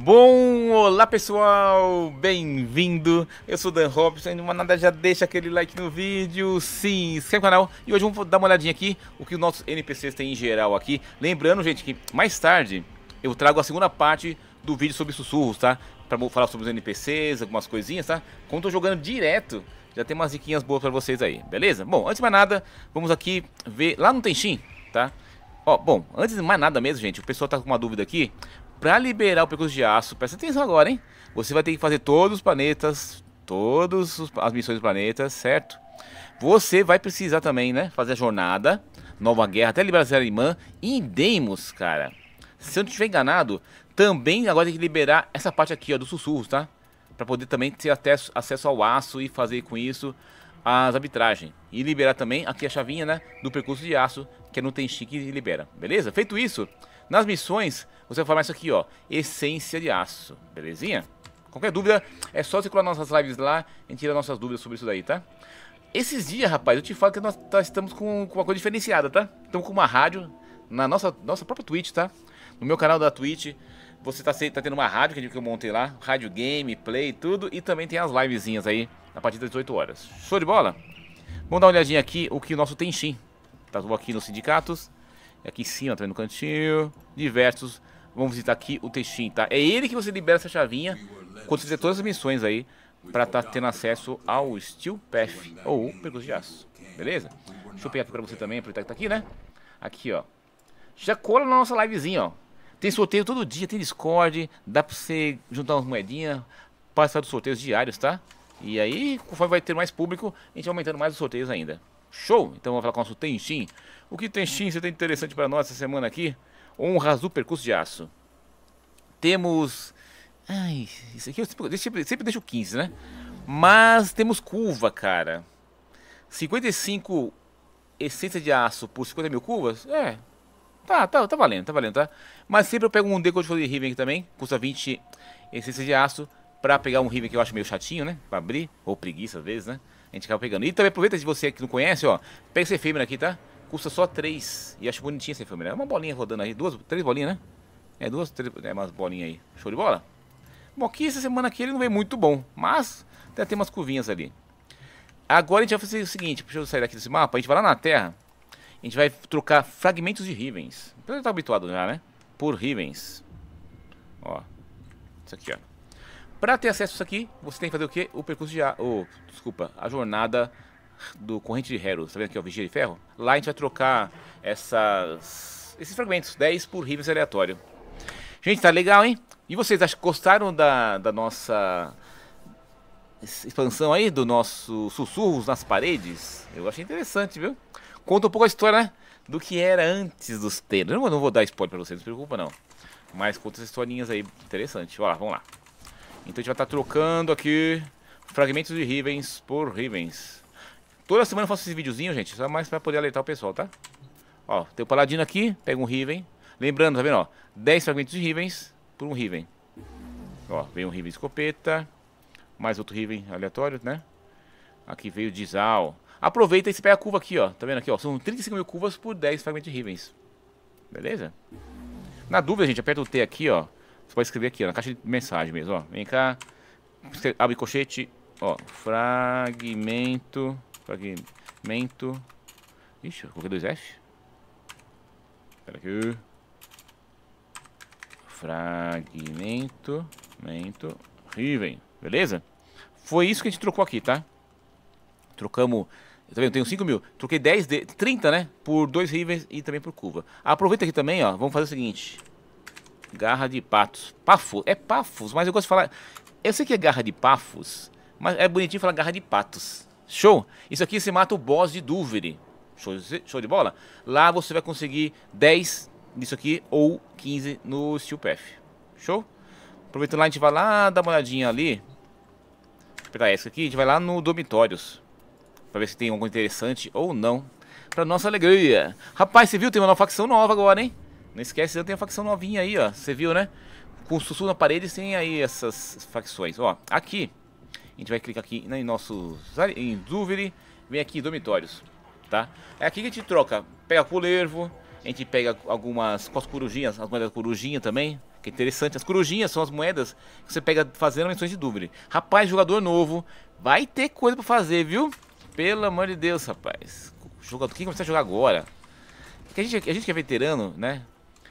Bom, olá pessoal, bem-vindo. Eu sou Dan Robson, não nada já deixa aquele like no vídeo, sim, inscreve no canal. E hoje vamos dar uma olhadinha aqui o que os nossos NPCs têm em geral aqui. Lembrando, gente, que mais tarde eu trago a segunda parte do vídeo sobre sussurros, tá? Pra falar sobre os NPCs, algumas coisinhas, tá? Como tô jogando direto, já tem umas diquinhas boas pra vocês aí, beleza? Bom, antes de mais nada, vamos aqui ver lá no Tenshin, tá? Ó, bom, antes de mais nada mesmo, gente, o pessoal tá com uma dúvida aqui para liberar o percurso de aço, presta atenção agora, hein? Você vai ter que fazer todos os planetas, todas as missões dos planetas, certo? Você vai precisar também, né? Fazer a jornada, Nova Guerra, até liberar Zerimã e Demos, cara. Se eu não estiver enganado, também agora tem que liberar essa parte aqui, ó, dos sussurros, tá? Para poder também ter acesso, acesso ao aço e fazer com isso as arbitragens. E liberar também aqui a chavinha, né? Do percurso de aço, que é no Tenchi que libera. Beleza? Feito isso, nas missões, você vai formar isso aqui, ó. Essência de aço, belezinha? Qualquer dúvida, é só circular nossas lives lá, a gente tira nossas dúvidas sobre isso daí, tá? Esses dias, rapaz, eu te falo que nós tá, estamos com, com, uma coisa diferenciada, tá? Estamos com uma rádio na nossa, nossa própria Twitch, tá? No meu canal da Twitch, você tá, tá tendo uma rádio que eu montei lá, rádio game, play, tudo, e também tem as livezinhas aí, a partir das 18 horas. Show de bola? Vamos dar uma olhadinha aqui o que o nosso Tenshin tatuou aqui nos sindicatos. Aqui em cima, também tá no cantinho. Diversos. Vamos visitar aqui o Teixin, tá? É ele que você libera essa chavinha quando você fizer todas as missões aí para estar tá tendo acesso ao Steel Path ou Percurso de Aço, beleza? Deixa eu pegar aqui pra você também, aproveitar que tá aqui, né? Aqui, ó. Já cola na nossa livezinha, ó. Tem sorteio todo dia, tem Discord, dá pra você juntar umas moedinhas, passar dos sorteios diários, tá? E aí, conforme vai ter mais público, a gente vai aumentando mais os sorteios ainda. Show! Então vamos falar com o nosso Tenchin. O que Tenchin você tem interessante para nós essa semana aqui? um do percurso de aço. Temos... Ai, isso aqui eu sempre, sempre, sempre deixo 15, né? Mas temos curva, cara. 55 essência de aço por 50 mil curvas? É. Tá, tá, tá valendo, tá valendo, tá? Mas sempre eu pego um Deco de Folha de Riven aqui também. Custa 20 essência de aço. Pra pegar um Riven que eu acho meio chatinho, né? Pra abrir. Ou preguiça às vezes, né? A gente acaba pegando. E também aproveita, se você que não conhece, ó, pega essa efêmera aqui, tá? Custa só 3. E acho bonitinha essa efêmera. É uma bolinha rodando aí, duas, três bolinhas, né? É, duas, três, é umas bolinhas aí. Show de bola? Bom, aqui essa semana aqui ele não veio muito bom, mas até tem umas curvinhas ali. Agora a gente vai fazer o seguinte, deixa eu sair daqui desse mapa, a gente vai lá na Terra, a gente vai trocar fragmentos de Rivens. Pelo então tá habituado já, né? Por Rivens. Ó, isso aqui, ó. Para ter acesso a isso aqui, você tem que fazer o quê? O percurso de... A, oh, desculpa, a jornada do Corrente de Heros. Tá vendo aqui, ó, Vigia de Ferro? Lá a gente vai trocar essas, esses fragmentos, 10 por rivers aleatório. Gente, tá legal, hein? E vocês acham, gostaram da, da nossa expansão aí, do nosso sussurros nas paredes? Eu achei interessante, viu? Conta um pouco a história, né? Do que era antes dos tênis. Eu não vou dar spoiler pra vocês, não se preocupa não. Mas conta essas historinhas aí, interessante. Ó, vamos lá. Então a gente vai estar tá trocando aqui fragmentos de Rivens por Rivens. Toda semana eu faço esse videozinho, gente, só mais pra poder alertar o pessoal, tá? Ó, tem o Paladino aqui, pega um Riven. Lembrando, tá vendo, ó, 10 fragmentos de Rivens por um Riven. Ó, vem um Riven escopeta, mais outro Riven aleatório, né? Aqui veio o Dizal. Aproveita e você pega a curva aqui, ó. Tá vendo aqui, ó? São 35 mil curvas por 10 fragmentos de Rivens. Beleza? Na dúvida, gente, aperta o T aqui, ó. Você pode escrever aqui, ó, na caixa de mensagem mesmo, ó. Vem cá, abre cochete, ó, fragmento, fragmento. Ixi, eu coloquei dois F. Espera aqui. Fragmento, mento, Riven, beleza? Foi isso que a gente trocou aqui, tá? Trocamos tá eu tenho 5 mil. Troquei 10 de 30, né? Por dois rivers e também por curva. Aproveita aqui também, ó. Vamos fazer o seguinte. Garra de patos. Pafos. É pafos, mas eu gosto de falar. Eu sei que é garra de pafos, mas é bonitinho falar garra de patos. Show? Isso aqui você mata o boss de Dúvere. Show, show de bola? Lá você vai conseguir 10 nisso aqui ou 15 no Steel Path. Show? Aproveitando lá, a gente vai lá dar uma olhadinha ali. Esperar essa aqui, a gente vai lá no Dormitórios. Pra ver se tem algo interessante ou não. Pra nossa alegria. Rapaz, você viu? Tem uma nova facção nova agora, hein? Não esquece, tem a facção novinha aí, ó. Você viu, né? Com sussu na parede tem aí essas facções. Ó, aqui. A gente vai clicar aqui né, em nosso... Em Dúvida. Vem aqui, dormitórios. Tá? É aqui que a gente troca. Pega lervo, A gente pega algumas... Com as corujinhas. As moedas da corujinha também. Que é interessante. As corujinhas são as moedas que você pega fazendo missões de Dúvida. Rapaz, jogador novo. Vai ter coisa pra fazer, viu? Pelo amor de Deus, rapaz. Jogador, quem começar a jogar agora? Porque a gente, a gente que é veterano, né?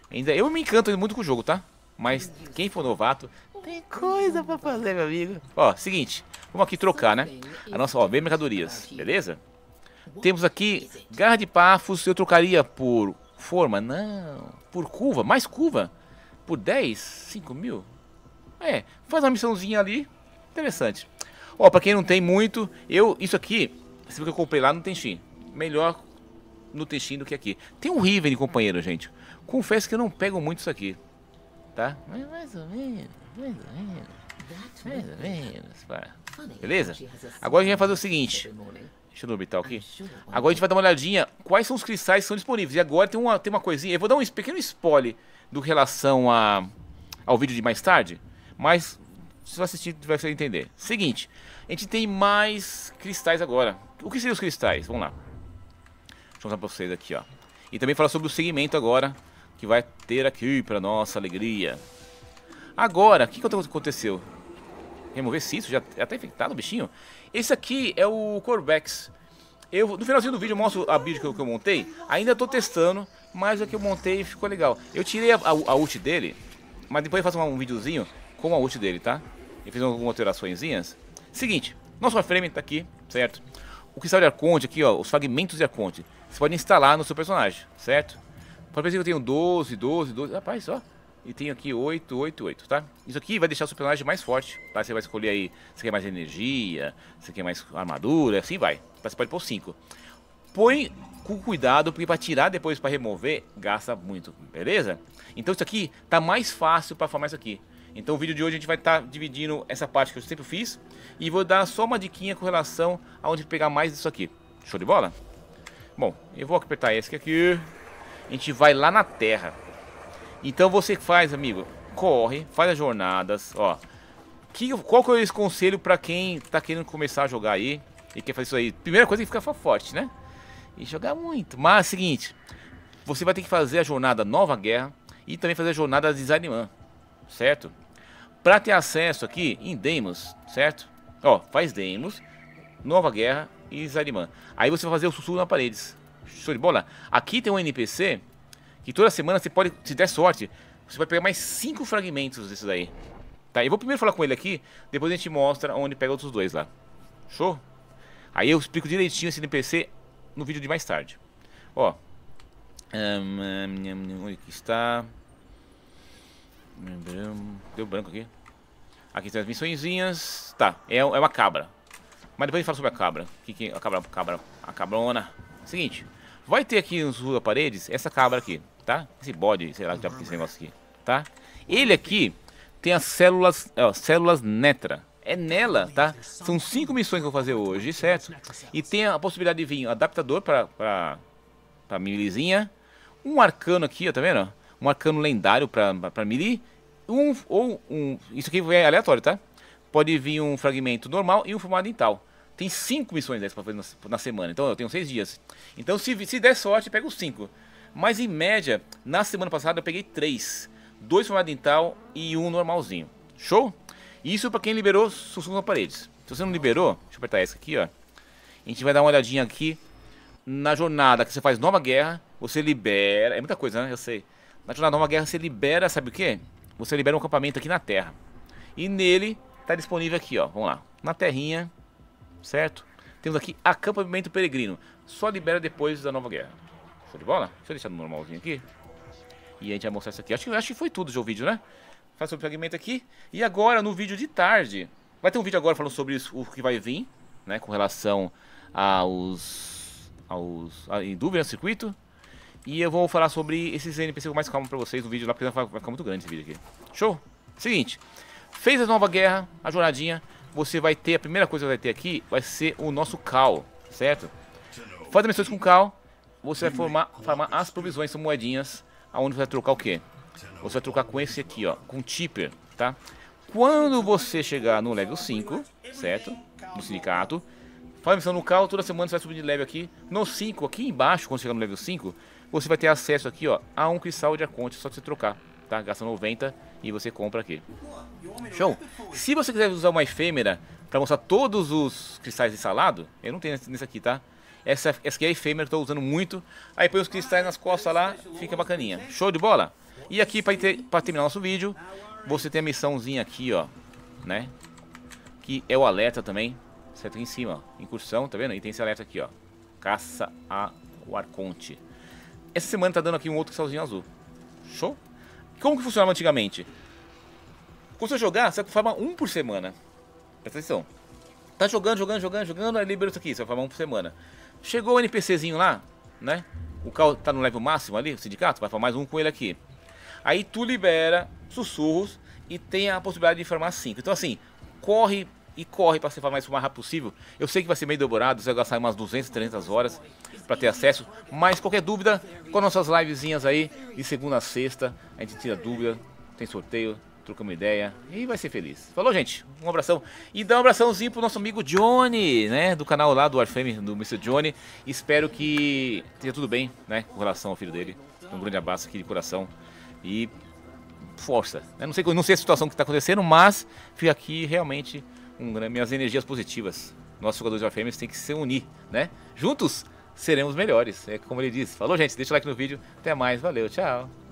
Ainda eu me encanto muito com o jogo, tá? Mas quem for novato, tem coisa pra fazer, meu amigo. Ó, seguinte, vamos aqui trocar, né? A nossa, ó, vem mercadorias, beleza? Temos aqui garra de pafos, eu trocaria por forma, não, por curva, mais curva, por 10, 5 mil. É, faz uma missãozinha ali, interessante. Ó, pra quem não tem muito, eu, isso aqui, você viu que eu comprei lá no Tenshin. Melhor no Tenshin do que aqui. Tem um Riven, companheiro, gente. Confesso que eu não pego muito isso aqui, tá? mais ou menos, mais ou menos, mais ou menos, pá. Beleza? Agora a gente vai fazer o seguinte. Deixa eu orbitar aqui. Agora a gente vai dar uma olhadinha quais são os cristais que são disponíveis. E agora tem uma, tem uma coisinha. Eu vou dar um pequeno spoiler do relação a, ao vídeo de mais tarde. Mas se você assistir, vai entender. Seguinte, a gente tem mais cristais agora. O que seriam os cristais? Vamos lá. Deixa eu mostrar pra vocês aqui, ó. E também falar sobre o segmento agora que vai ter aqui para nossa alegria. Agora, o que, que aconteceu? Remover isso já é até infectado o bichinho. Esse aqui é o Corbex. Eu, no finalzinho do vídeo eu mostro a build que eu, que eu montei. Ainda estou testando, mas o que eu montei ficou legal. Eu tirei a, a, a ult dele, mas depois eu faço um, um videozinho com a ult dele, tá? Eu fiz algumas alterações. Seguinte, nosso frame tá aqui, certo? O cristal de Arconte aqui, ó, os fragmentos de Arconte, você pode instalar no seu personagem, certo? Pode ver que eu tenho 12, 12, 12. Rapaz, só. E tenho aqui 8, 8, 8, tá? Isso aqui vai deixar o seu personagem mais forte, tá? Você vai escolher aí, você quer mais energia, você quer mais armadura, assim vai. Mas Você pode pôr 5. Põe com cuidado, porque para tirar depois para remover, gasta muito, beleza? Então isso aqui tá mais fácil para formar isso aqui. Então o vídeo de hoje a gente vai estar tá dividindo essa parte que eu sempre fiz e vou dar só uma diquinha com relação a onde pegar mais disso aqui. Show de bola? Bom, eu vou apertar esse aqui a gente vai lá na terra. Então você faz, amigo, corre, faz as jornadas, ó. Que, qual que eu é esse conselho para quem tá querendo começar a jogar aí e quer fazer isso aí? Primeira coisa é ficar forte, né? E jogar muito. Mas é o seguinte, você vai ter que fazer a jornada Nova Guerra e também fazer a jornada Desaniman, certo? Para ter acesso aqui em Demos, certo? Ó, faz Demos, Nova Guerra e Desaniman. Aí você vai fazer o sussurro na paredes. Show de bola? Aqui tem um NPC que toda semana você pode, se der sorte, você vai pegar mais 5 fragmentos desses aí. Tá, eu vou primeiro falar com ele aqui, depois a gente mostra onde pega outros dois lá. Show? Aí eu explico direitinho esse NPC no vídeo de mais tarde. Ó. Um, onde que está? Deu branco aqui. Aqui tem as missõezinhas. Tá, é, é uma cabra. Mas depois a gente fala sobre a cabra. O que, que é a cabra, cabra, a cabrona. Seguinte. Vai ter aqui nos Rua Paredes essa cabra aqui, tá? Esse bode, sei lá, que tá esse negócio aqui, tá? Ele aqui tem as células, é, ó, células netra. É nela, tá? São cinco missões que eu vou fazer hoje, certo? E tem a possibilidade de vir um adaptador pra, pra, pra milizinha. Um arcano aqui, ó, tá vendo? Um arcano lendário pra, pra Mili, Um, ou um... Isso aqui é aleatório, tá? Pode vir um fragmento normal e um formado em tal tem cinco missões dessas para fazer na, na, semana. Então eu tenho seis dias. Então se, se der sorte, pego cinco. Mas em média, na semana passada eu peguei três. Dois formato dental e um normalzinho. Show? Isso para quem liberou Sussurro na paredes. Se você não liberou, deixa eu apertar essa aqui, ó. A gente vai dar uma olhadinha aqui na jornada que você faz nova guerra, você libera, é muita coisa, né? Eu sei. Na jornada nova guerra você libera, sabe o quê? Você libera um acampamento aqui na Terra. E nele tá disponível aqui, ó. Vamos lá. Na terrinha, certo? Temos aqui acampamento peregrino. Só libera depois da nova guerra. Show de bola? Deixa eu deixar no normalzinho aqui. E a gente vai mostrar isso aqui. Acho que, acho que foi tudo já o vídeo, né? Faz o fragmento aqui. E agora, no vídeo de tarde, vai ter um vídeo agora falando sobre isso, o que vai vir, né? Com relação aos... aos a, em dúvida no circuito. E eu vou falar sobre esses NPC com mais calma pra vocês no vídeo lá, porque vai, vai ficar muito grande esse vídeo aqui. Show? Seguinte. Fez a nova guerra, a jornadinha você vai ter, a primeira coisa que vai ter aqui vai ser o nosso cal, certo? Fazendo missões com cal, você vai formar, formar as provisões, são moedinhas, aonde você vai trocar o quê? Você vai trocar com esse aqui, ó, com o Tipper, tá? Quando você chegar no level 5, certo? No sindicato, faz missão no cal, toda semana você vai subir de level aqui. No 5, aqui embaixo, quando chegar no level 5, você vai ter acesso aqui, ó, a um cristal de aconte, só que você trocar, tá? Gasta 90 e você compra aqui. Show? Se você quiser usar uma efêmera para mostrar todos os cristais instalados, eu não tenho nesse aqui, tá? Essa, essa aqui é a efêmera, estou usando muito. Aí põe os cristais nas costas lá, fica bacaninha. Show de bola? E aqui, para terminar terminar nosso vídeo, você tem a missãozinha aqui, ó, né? Que é o alerta também, certo? Aqui em cima, ó. Incursão, tá vendo? E tem esse alerta aqui, ó. Caça a o Arconte. Essa semana tá dando aqui um outro cristalzinho azul. Show? Como que funcionava antigamente? Quando você jogar, você farma um por semana. Presta atenção. Tá jogando, jogando, jogando, jogando, aí libera isso aqui, você vai farmar um por semana. Chegou o NPCzinho lá, né? O carro tá no level máximo ali, o sindicato, vai farmar mais um com ele aqui. Aí tu libera sussurros e tem a possibilidade de farmar cinco. Então assim, corre e corre para ser mais o mais rápido possível. Eu sei que vai ser meio demorado, você vai gastar umas 200, 300 horas para ter acesso, mas qualquer dúvida, com nossas livezinhas aí, de segunda a sexta, a gente tira dúvida, tem sorteio, troca uma ideia e vai ser feliz. Falou, gente? Um abração. E dá um abraçãozinho pro nosso amigo Johnny, né? Do canal lá do Warframe, do Mr. Johnny. Espero que esteja tudo bem, né? Com relação ao filho dele. Um grande abraço aqui de coração. E força. Né? Não, sei, não sei a situação que está acontecendo, mas fica aqui realmente um, né, minhas energias positivas. Nossos jogadores de Warframes têm que se unir, né? Juntos seremos melhores, é como ele diz. Falou, gente, deixa o like no vídeo. Até mais, valeu, tchau.